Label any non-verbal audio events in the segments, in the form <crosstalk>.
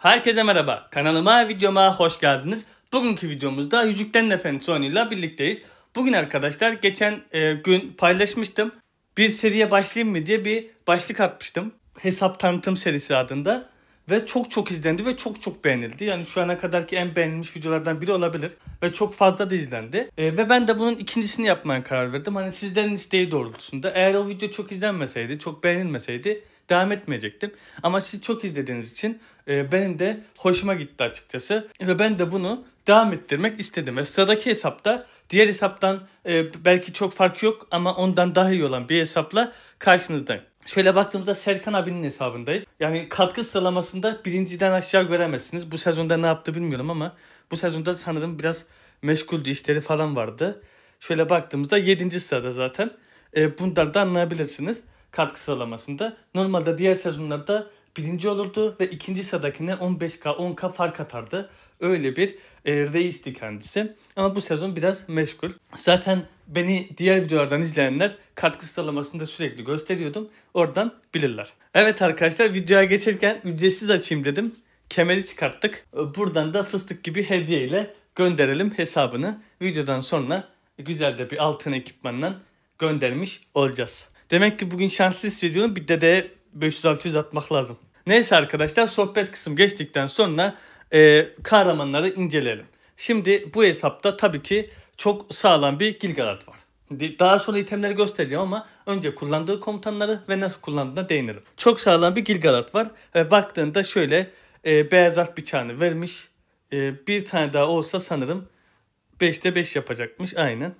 Herkese merhaba. Kanalıma, videoma hoş geldiniz. Bugünkü videomuzda Yüzükten Efendisi oyunuyla birlikteyiz. Bugün arkadaşlar geçen e, gün paylaşmıştım. Bir seriye başlayayım mı diye bir başlık atmıştım. Hesap tanıtım serisi adında. Ve çok çok izlendi ve çok çok beğenildi. Yani şu ana kadarki en beğenilmiş videolardan biri olabilir. Ve çok fazla da izlendi. E, ve ben de bunun ikincisini yapmaya karar verdim. Hani sizlerin isteği doğrultusunda. Eğer o video çok izlenmeseydi, çok beğenilmeseydi devam etmeyecektim. Ama siz çok izlediğiniz için e, benim de hoşuma gitti açıkçası. Ve ben de bunu devam ettirmek istedim. Ve sıradaki hesapta diğer hesaptan e, belki çok fark yok ama ondan daha iyi olan bir hesapla karşınızdayım. Şöyle baktığımızda Serkan abinin hesabındayız. Yani katkı sıralamasında birinciden aşağı göremezsiniz. Bu sezonda ne yaptı bilmiyorum ama bu sezonda sanırım biraz meşguldü işleri falan vardı. Şöyle baktığımızda 7. sırada zaten. E, bundan da anlayabilirsiniz katkı sıralamasında. Normalde diğer sezonlarda birinci olurdu ve ikinci sıradakine 15K 10K fark atardı. Öyle bir e, reisti kendisi. Ama bu sezon biraz meşgul. Zaten beni diğer videolardan izleyenler katkı sıralamasında sürekli gösteriyordum. Oradan bilirler. Evet arkadaşlar videoya geçerken ücretsiz açayım dedim. Kemeri çıkarttık. E, buradan da fıstık gibi hediye ile gönderelim hesabını. Videodan sonra güzel de bir altın ekipmandan göndermiş olacağız. Demek ki bugün şanslı hissediyorum. Bir dedeye 500-600 atmak lazım. Neyse arkadaşlar sohbet kısım geçtikten sonra e, kahramanları inceleyelim. Şimdi bu hesapta tabii ki çok sağlam bir Gilgalad var. Daha sonra itemleri göstereceğim ama önce kullandığı komutanları ve nasıl kullandığına değinirim. Çok sağlam bir Gilgalad var ve baktığında şöyle e, beyaz at bıçağını vermiş. E, bir tane daha olsa sanırım 5'te 5 yapacakmış aynen.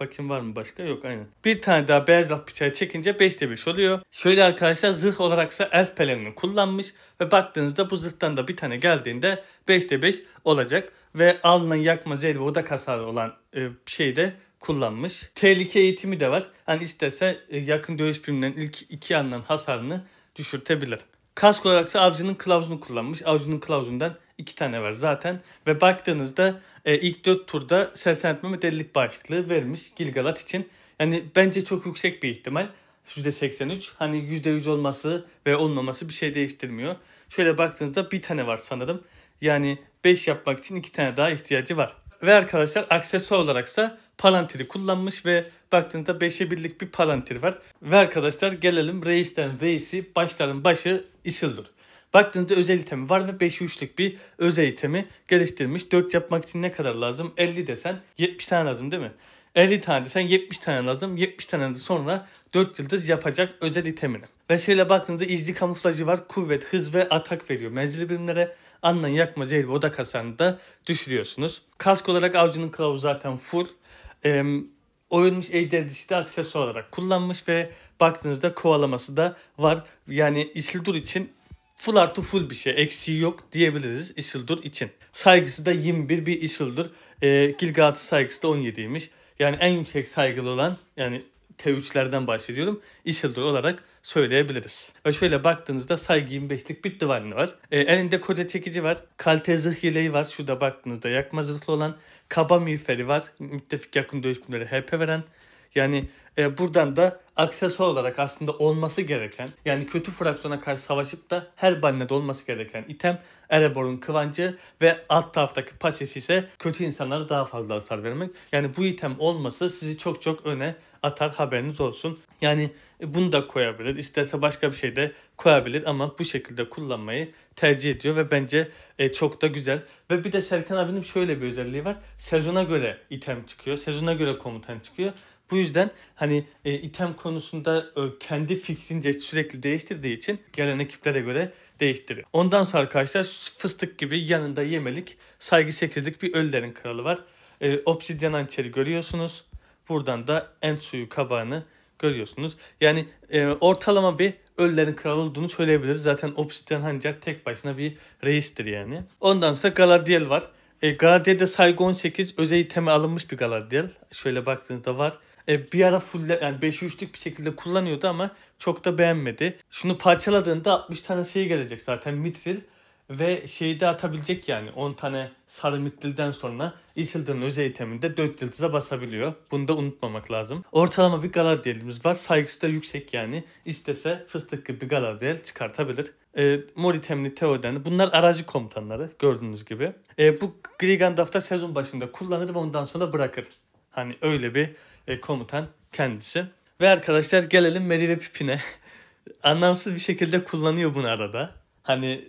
Bakayım var mı başka? Yok aynen. Bir tane daha beyaz laf bıçağı çekince 5'te 5 oluyor. Şöyle arkadaşlar zırh olaraksa elf pelerini kullanmış ve baktığınızda bu zırhtan da bir tane geldiğinde 5'te 5 olacak. Ve alnın yakma zehri odak hasarı olan e, şeyi de kullanmış. Tehlike eğitimi de var. Hani isterse e, yakın dövüş birimlerinin ilk iki yandan hasarını düşürtebilir. Kask olaraksa avcının kılavuzunu kullanmış. Avcının kılavuzundan iki tane var zaten. Ve baktığınızda e, ilk dört turda sersenetme ve delilik bağışıklığı vermiş Gilgalat için. Yani bence çok yüksek bir ihtimal. %83. Hani %100 olması ve olmaması bir şey değiştirmiyor. Şöyle baktığınızda bir tane var sanırım. Yani 5 yapmak için 2 tane daha ihtiyacı var. Ve arkadaşlar aksesuar olaraksa Palantir'i kullanmış ve baktığınızda 5'e birlik bir Palantir var. Ve arkadaşlar gelelim reisten reisi başların başı Isildur. Baktığınızda özel itemi var ve 5'e 3'lük bir özel itemi geliştirmiş. 4 yapmak için ne kadar lazım? 50 desen 70 tane lazım değil mi? 50 tane desen 70 tane lazım. 70 tane de sonra 4 yıldız yapacak özel itemini. Ve şöyle baktığınızda izli kamuflajı var. Kuvvet, hız ve atak veriyor. Menzili birimlere anla yakma zehir ve odak hasarını da düşürüyorsunuz. Kask olarak avcının kılavuzu zaten full. Ee, oyulmuş ejder dişi de aksesuar olarak kullanmış ve baktığınızda kovalaması da var. Yani Isildur için full artı full bir şey. Eksiği yok diyebiliriz Isildur için. Saygısı da 21 bir Isildur. E, ee, Gilgad'ın saygısı da 17'ymiş. Yani en yüksek saygılı olan yani T3'lerden bahsediyorum. Isildur olarak söyleyebiliriz. Ve şöyle baktığınızda saygı 25'lik bir divanı var. E, elinde koca çekici var. Kalte zırh yeleği var. Şurada baktığınızda yakma zırhlı olan. Kaba miğferi var. Müttefik yakın dövüş günleri HP veren. Yani e, buradan da aksesuar olarak aslında olması gereken yani kötü fraksiyona karşı savaşıp da her bannede olması gereken item Erebor'un kıvancı ve alt taraftaki pasif ise kötü insanlara daha fazla hasar vermek. Yani bu item olması sizi çok çok öne atar haberiniz olsun. Yani bunu da koyabilir. İsterse başka bir şey de koyabilir ama bu şekilde kullanmayı tercih ediyor ve bence e, çok da güzel. Ve bir de Serkan abinin şöyle bir özelliği var. Sezona göre item çıkıyor. Sezona göre komutan çıkıyor. Bu yüzden hani e, item konusunda e, kendi fikrince sürekli değiştirdiği için gelen ekiplere göre değiştiriyor. Ondan sonra arkadaşlar fıstık gibi yanında yemelik saygı sekizlik bir ölülerin kralı var. E, obsidyen hançeri görüyorsunuz. Buradan da end suyu kabağını görüyorsunuz. Yani e, ortalama bir ölülerin kralı olduğunu söyleyebiliriz. Zaten Obsidian Hancar tek başına bir reistir yani. Ondan sonra galadiel var. E, de saygı 18 özel iteme alınmış bir galadiel. Şöyle baktığınızda var. E, bir ara full yani 5'i 3'lük bir şekilde kullanıyordu ama çok da beğenmedi. Şunu parçaladığında 60 tane şey gelecek zaten mitril ve şeyi de atabilecek yani 10 tane sarı mitlilden sonra Isildur'un özel iteminde 4 yıldıza basabiliyor. Bunu da unutmamak lazım. Ortalama bir galardiyelimiz var. Saygısı da yüksek yani. istese fıstık gibi galardiyel çıkartabilir. E, mor itemli Theoden. Bunlar aracı komutanları gördüğünüz gibi. E, bu Grigandalf da sezon başında kullanır ve ondan sonra bırakır. Hani öyle bir e, komutan kendisi. Ve arkadaşlar gelelim Mary ve Pippin'e. <laughs> Anlamsız bir şekilde kullanıyor bunu arada. Hani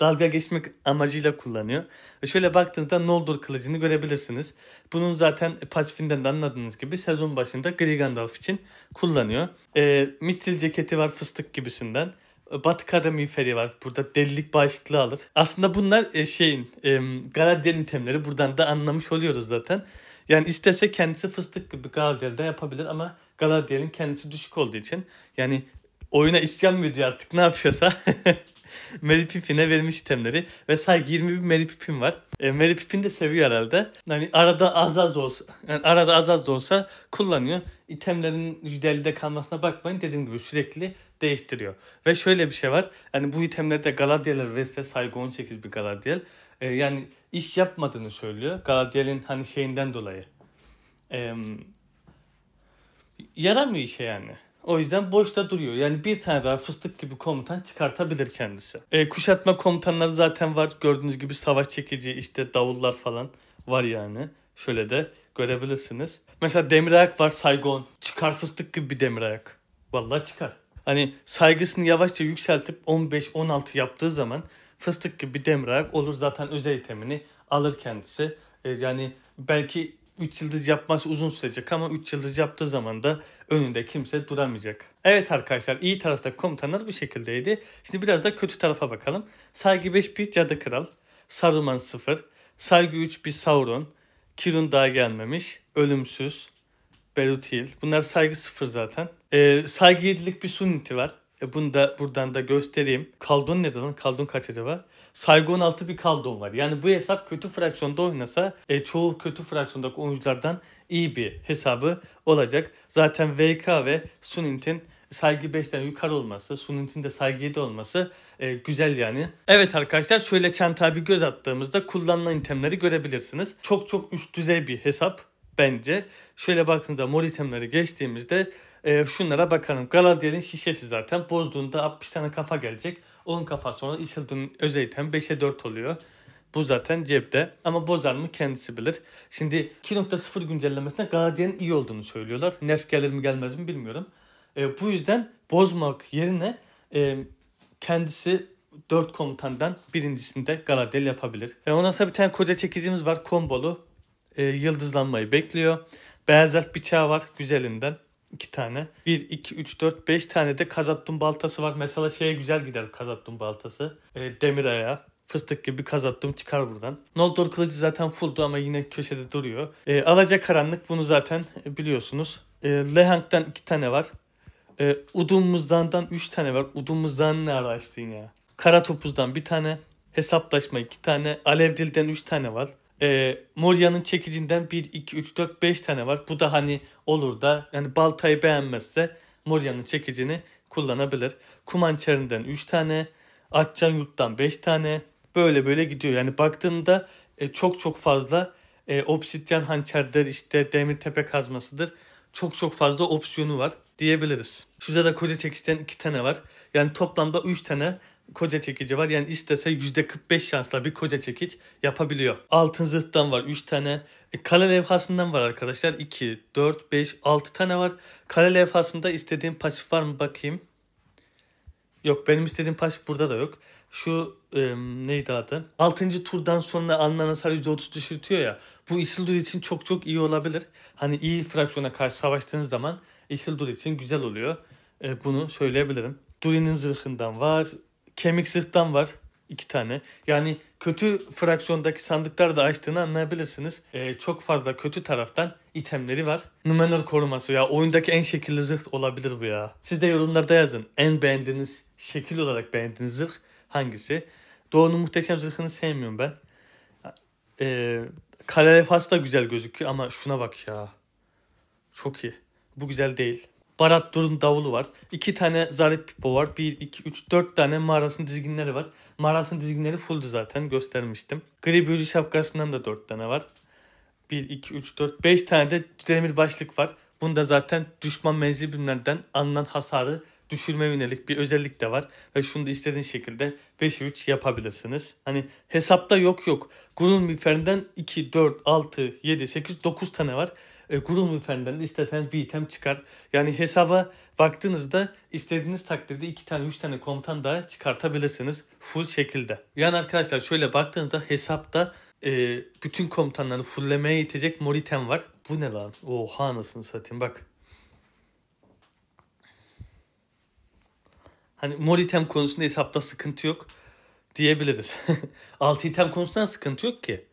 dalga geçmek amacıyla kullanıyor. Ve şöyle baktığınızda Noldor kılıcını görebilirsiniz. Bunun zaten pasifinden de anladığınız gibi sezon başında Gri Gandalf için kullanıyor. E, Mithril ceketi var fıstık gibisinden. E, Batı Kadem var. Burada delilik bağışıklığı alır. Aslında bunlar e, şeyin e, Galadriel'in temleri. Buradan da anlamış oluyoruz zaten. Yani istese kendisi fıstık gibi Galatasaray'da yapabilir ama Galatasaray'ın kendisi düşük olduğu için yani oyuna isyan mı diyor artık ne yapıyorsa <laughs> Mary Pippin'e vermiş itemleri ve sadece 20 bir Mary Pippin var. E, Mary Pippin de seviyor herhalde. Yani arada az az da olsa, yani arada az az da olsa kullanıyor. İtemlerin %50'de kalmasına bakmayın dediğim gibi sürekli değiştiriyor. Ve şöyle bir şey var. Yani bu itemlerde de Galadriel'e verirse saygı 18 bir Galadriel e, yani iş yapmadığını söylüyor. Galatasaray'ın hani şeyinden dolayı. E, yaramıyor işe yani. O yüzden boşta duruyor. Yani bir tane daha fıstık gibi komutan çıkartabilir kendisi. E, kuşatma komutanları zaten var. Gördüğünüz gibi savaş çekici işte davullar falan var yani. Şöyle de görebilirsiniz. Mesela demir ayak var Saygon. Çıkar fıstık gibi bir demir ayak. Vallahi çıkar. Hani saygısını yavaşça yükseltip 15-16 yaptığı zaman fıstık gibi demrayak olur zaten özel temini alır kendisi. E, yani belki 3 yıldız yapması uzun sürecek ama 3 yıldız yaptığı zaman da önünde kimse duramayacak. Evet arkadaşlar iyi tarafta komutanlar bu şekildeydi. Şimdi biraz da kötü tarafa bakalım. Saygı 5 bir cadı kral. Saruman 0. Saygı 3 bir Sauron. Kirun daha gelmemiş. Ölümsüz. Berutil. Bunlar saygı 0 zaten. Ee, saygı 7'lik bir Suni'ti var. E bunu da buradan da göstereyim. Kaldon ne lan? Kaldon kaç acaba? Saigon 6 bir kaldon var. Yani bu hesap kötü fraksiyonda oynasa e, çoğu kötü fraksiyondaki oyunculardan iyi bir hesabı olacak. Zaten VK ve Sunint'in saygı 5'ten yukarı olması, Sunint'in de saygı 7 olması e, güzel yani. Evet arkadaşlar şöyle çanta bir göz attığımızda kullanılan itemleri görebilirsiniz. Çok çok üst düzey bir hesap bence. Şöyle baktığınızda mor itemleri geçtiğimizde e, şunlara bakalım. Galadriel'in şişesi zaten bozduğunda 60 tane kafa gelecek. 10 kafa sonra Isildur'un özeliten 5'e 4 oluyor. Bu zaten cepte ama bozar mı kendisi bilir. Şimdi 2.0 güncellemesinde Galadriel'in iyi olduğunu söylüyorlar. Nerf gelir mi gelmez mi bilmiyorum. E, bu yüzden bozmak yerine e, kendisi 4 komutandan birincisinde Galadriel yapabilir. E, ondan sonra bir tane koca çekicimiz var kombolu. E, yıldızlanmayı bekliyor. Beyazlat bıçağı var güzelinden. İki tane. Bir, iki, üç, dört, beş tane de kazattım baltası var. Mesela şeye güzel gider kazattım baltası. E, demir ayağı. Fıstık gibi kazattım çıkar buradan. Noldor kılıcı zaten fulldu ama yine köşede duruyor. E, Alaca karanlık bunu zaten biliyorsunuz. E, Lehank'tan iki tane var. E, Udum mızrağından üç tane var. Udum mızrağını ne araştın ya? Kara topuzdan bir tane. Hesaplaşma iki tane. Alevdil'den üç tane var e, Moria'nın çekicinden 1, 2, 3, 4, 5 tane var. Bu da hani olur da yani baltayı beğenmezse Moria'nın çekicini kullanabilir. Kumançer'inden 3 tane, Atcan Yurt'tan 5 tane böyle böyle gidiyor. Yani baktığında e, çok çok fazla e, obsidyen hançerdir işte Demirtepe kazmasıdır. Çok çok fazla opsiyonu var diyebiliriz. Şurada da koca çekişten 2 tane var. Yani toplamda 3 tane koca çekici var. Yani istese %45 şansla bir koca çekiç yapabiliyor. Altın zırhtan var 3 tane. E, kale levhasından var arkadaşlar 2, 4, 5, 6 tane var. Kale levhasında istediğim pasif var mı bakayım. Yok benim istediğim pasif burada da yok. Şu e, neydi adı? 6. turdan sonra alınan hasar %30 düşürtüyor ya. Bu Isildur için çok çok iyi olabilir. Hani iyi fraksiyona karşı savaştığınız zaman Isildur için güzel oluyor. E, bunu söyleyebilirim. Durin'in zırhından var. Kemik zırhtan var iki tane. Yani kötü fraksiyondaki sandıklar da açtığını anlayabilirsiniz. Ee, çok fazla kötü taraftan itemleri var. Numenor koruması ya oyundaki en şekilli zırh olabilir bu ya. Siz de yorumlarda yazın. En beğendiğiniz şekil olarak beğendiğiniz zırh hangisi? Doğu'nun muhteşem zırhını sevmiyorum ben. Ee, kale da güzel gözüküyor ama şuna bak ya. Çok iyi. Bu güzel değil. Barat Durun davulu var. İki tane Zaret Pipo var. Bir, iki, üç, dört tane mağarasının dizginleri var. Mağarasının dizginleri fulldu zaten göstermiştim. Gri Büyücü Şapkası'ndan da dört tane var. Bir, iki, üç, dört, beş tane de demir başlık var. Bunda zaten düşman menzil bilimlerden alınan hasarı düşürme yönelik bir özellik de var. Ve şunu da istediğin şekilde 5'e 3 yapabilirsiniz. Hani hesapta yok yok. Gurun miferinden 2, 4, 6, 7, 8, 9 tane var. E, Google Müfen'den isterseniz bir item çıkar. Yani hesaba baktığınızda istediğiniz takdirde iki tane üç tane komutan daha çıkartabilirsiniz full şekilde. Yani arkadaşlar şöyle baktığınızda hesapta e, bütün komutanları fulllemeye yetecek moritem var. Bu ne lan? Oha anasını satayım bak. Hani moritem konusunda hesapta sıkıntı yok diyebiliriz. 6 <laughs> item konusunda sıkıntı yok ki.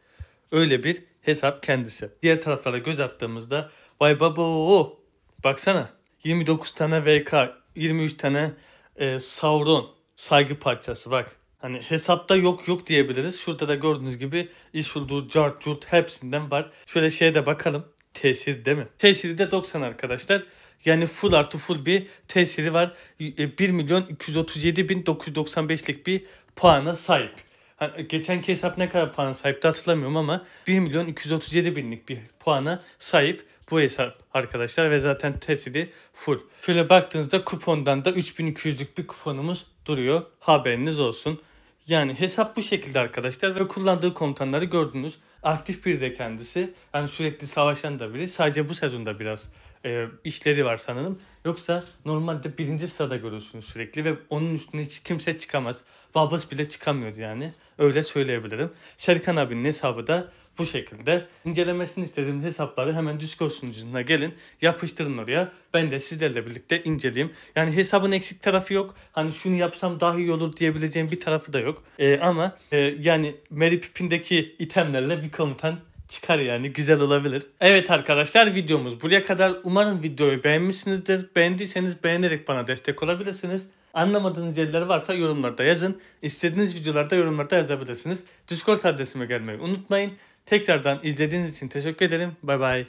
Öyle bir hesap kendisi. Diğer taraflara göz attığımızda vay baba o, baksana 29 tane VK 23 tane e, Sauron saygı parçası bak. Hani hesapta yok yok diyebiliriz. Şurada da gördüğünüz gibi Isildur, Cart, Curt hepsinden var. Şöyle şeye de bakalım. tesir değil mi? Tesiri de 90 arkadaşlar. Yani full artı full bir tesiri var. 1 e, milyon 237 bin 995'lik bir puana sahip. Hani geçenki hesap ne kadar puan sahipti hatırlamıyorum ama 1 milyon 237 binlik bir puana sahip bu hesap arkadaşlar ve zaten tesidi full. Şöyle baktığınızda kupondan da 3200'lük bir kuponumuz duruyor. Haberiniz olsun. Yani hesap bu şekilde arkadaşlar ve kullandığı komutanları gördünüz. Aktif biri de kendisi. Yani sürekli savaşan da biri. Sadece bu sezonda biraz e, işleri var sanırım. Yoksa normalde birinci sırada görürsünüz sürekli ve onun üstüne hiç kimse çıkamaz. Babas bile çıkamıyordu yani. Öyle söyleyebilirim. Serkan abinin hesabı da bu şekilde. İncelemesini istediğimiz hesapları hemen Discord sunucuna gelin yapıştırın oraya. Ben de sizlerle birlikte inceleyeyim. Yani hesabın eksik tarafı yok. Hani şunu yapsam daha iyi olur diyebileceğim bir tarafı da yok. Ee, ama e, yani Mary Pippin'deki itemlerle bir komutan çıkar yani güzel olabilir. Evet arkadaşlar videomuz buraya kadar. Umarım videoyu beğenmişsinizdir. Beğendiyseniz beğenerek bana destek olabilirsiniz. Anlamadığınız yerleri varsa yorumlarda yazın. İstediğiniz videolarda yorumlarda yazabilirsiniz. Discord adresime gelmeyi unutmayın. Tekrardan izlediğiniz için teşekkür ederim. Bay bay.